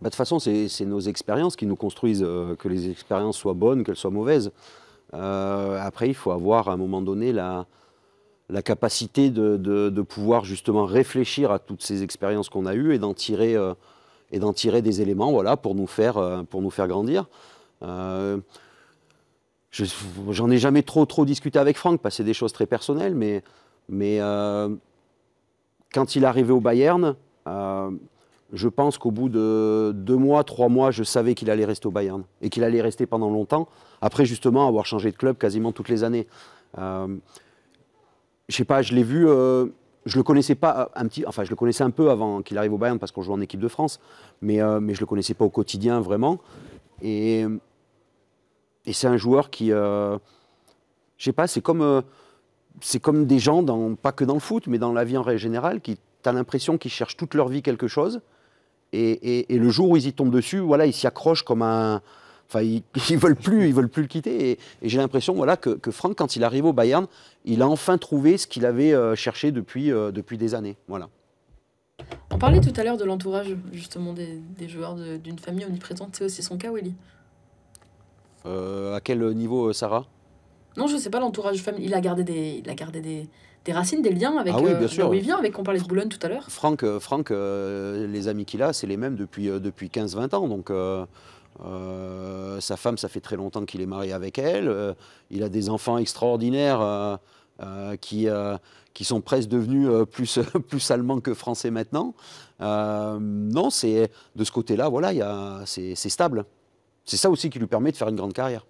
Bah, de toute façon, c'est nos expériences qui nous construisent, euh, que les expériences soient bonnes, qu'elles soient mauvaises. Euh, après, il faut avoir à un moment donné la, capacité de, pouvoir justement réfléchir à toutes ces expériences qu'on a eues et d'en tirer, euh, des éléments voilà, pour, nous faire, grandir. J'en ai jamais trop, trop discuté avec Franck, parce c'est des choses très personnelles, mais quand il est arrivé au Bayern, je pense qu'au bout de deux mois, trois mois, je savais qu'il allait rester au Bayern et qu'il allait rester pendant longtemps. Après, justement, avoir changé de club quasiment toutes les années. Euh, je sais pas, je l'ai vu. Euh, je le connaissais pas euh, un petit, enfin je le connaissais un peu avant qu'il arrive au Bayern parce qu'on joue en équipe de France, mais je euh, mais je le connaissais pas au quotidien vraiment. Et, et c'est un joueur qui, euh, je sais pas, c'est comme c'est comme des gens dans, pas que dans le foot, mais dans la vie en règle générale, qui t'as l'impression qu'ils cherchent toute leur vie quelque chose et, le jour où ils y tombent dessus, voilà, ils s'y accrochent comme un. Enfin, ils, veulent plus, ils veulent plus le quitter. Et, j'ai l'impression, voilà, que, Franck, quand il arrive au Bayern, il a enfin trouvé ce qu'il avait euh, cherché depuis, euh, depuis des années. Voilà. On parlait tout à l'heure de l'entourage, justement, des, joueurs d'une famille omniprésente. C'est aussi son cas, Willy. Euh, à quel niveau, Sarah Non, je sais pas l'entourage famille. Il a gardé des, il a gardé des, des racines, des liens avec ah oui, euh, avec on parlait de Boulogne tout à l'heure. Franck, euh, Franck euh, les amis qu'il a, c'est les mêmes depuis, depuis 15-20 ans. Donc sa femme, ça fait très longtemps qu'il est marié avec elle. il a des enfants extraordinaires qui, qui sont presque devenus plus, plus allemands que français maintenant. non, c'est de ce côté-là, voilà, c'est stable. C'est ça aussi qui lui permet de faire une grande carrière.